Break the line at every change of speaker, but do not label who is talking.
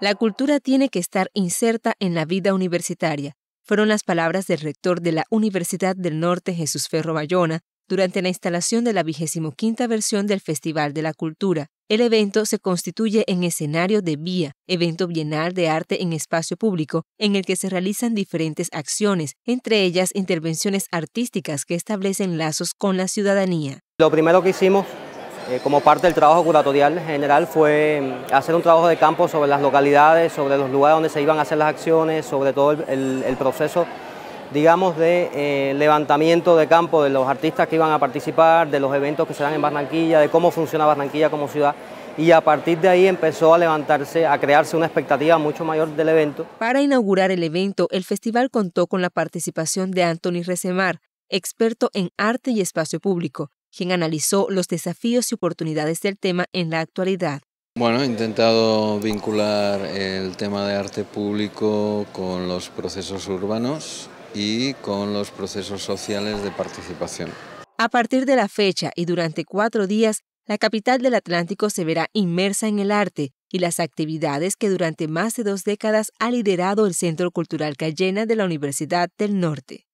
La cultura tiene que estar inserta en la vida universitaria, fueron las palabras del rector de la Universidad del Norte, Jesús Ferro Bayona, durante la instalación de la quinta versión del Festival de la Cultura. El evento se constituye en escenario de Vía, evento bienal de arte en espacio público, en el que se realizan diferentes acciones, entre ellas intervenciones artísticas que establecen lazos con la ciudadanía.
Lo primero que hicimos eh, como parte del trabajo curatorial general fue mm, hacer un trabajo de campo sobre las localidades, sobre los lugares donde se iban a hacer las acciones, sobre todo el, proceso digamos, de eh, levantamiento de campo de los artistas que iban a participar, de los eventos que se dan en Barranquilla, de cómo funciona Barranquilla como ciudad. Y a partir de ahí empezó a levantarse, a crearse una expectativa mucho mayor del evento.
Para inaugurar el evento, el festival contó con la participación de Anthony Resemar, experto en arte y espacio público, quien analizó los desafíos y oportunidades del tema en la actualidad.
Bueno, he intentado vincular el tema de arte público con los procesos urbanos y con los procesos sociales de participación.
A partir de la fecha y durante cuatro días, la capital del Atlántico se verá inmersa en el arte y las actividades que durante más de dos décadas ha liderado el Centro Cultural Cayena de la Universidad del Norte.